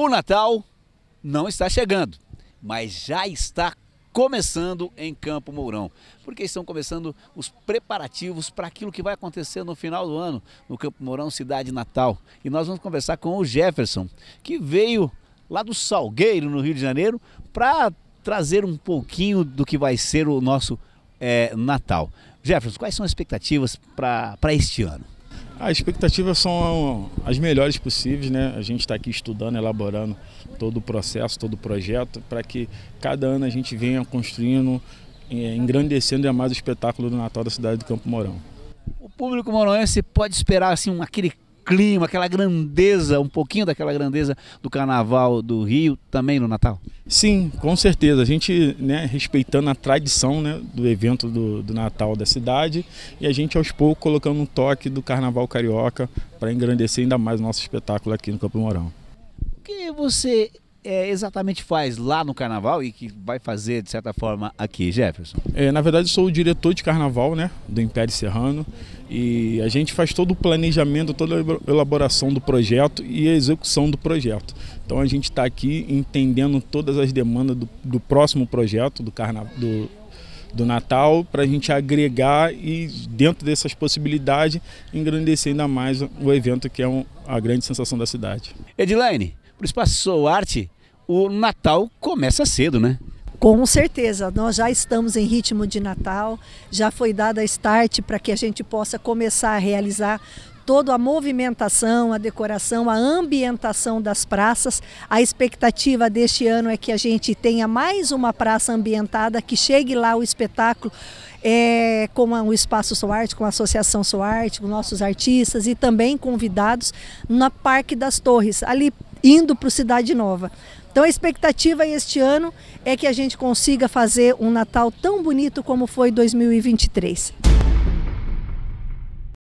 O Natal não está chegando, mas já está começando em Campo Mourão, porque estão começando os preparativos para aquilo que vai acontecer no final do ano no Campo Mourão, cidade natal. E nós vamos conversar com o Jefferson, que veio lá do Salgueiro, no Rio de Janeiro, para trazer um pouquinho do que vai ser o nosso é, Natal. Jefferson, quais são as expectativas para este ano? As expectativas são as melhores possíveis, né? A gente está aqui estudando, elaborando todo o processo, todo o projeto, para que cada ano a gente venha construindo, é, engrandecendo a mais o espetáculo do Natal da cidade do Campo Mourão. O público moronense pode esperar assim, um, aquele clima, aquela grandeza, um pouquinho daquela grandeza do carnaval do Rio também no Natal? Sim, com certeza. A gente, né, respeitando a tradição né, do evento do, do Natal da cidade e a gente aos poucos colocando um toque do carnaval carioca para engrandecer ainda mais o nosso espetáculo aqui no Campo Mourão. O que você é, exatamente faz lá no carnaval e que vai fazer de certa forma aqui, Jefferson? É, na verdade, sou o diretor de carnaval né, do Império Serrano e a gente faz todo o planejamento, toda a elaboração do projeto e a execução do projeto. Então a gente está aqui entendendo todas as demandas do, do próximo projeto do, carnaval, do, do Natal para a gente agregar e, dentro dessas possibilidades, engrandecer ainda mais o evento que é um, a grande sensação da cidade. Edilene, para o Espaço Sou Arte, o Natal começa cedo, né? Com certeza, nós já estamos em ritmo de Natal, já foi dada start para que a gente possa começar a realizar toda a movimentação, a decoração, a ambientação das praças. A expectativa deste ano é que a gente tenha mais uma praça ambientada, que chegue lá o espetáculo é, com o Espaço Soarte, com a Associação Soarte, com nossos artistas e também convidados na Parque das Torres, ali indo para o Cidade Nova. Então a expectativa este ano é que a gente consiga fazer um Natal tão bonito como foi 2023.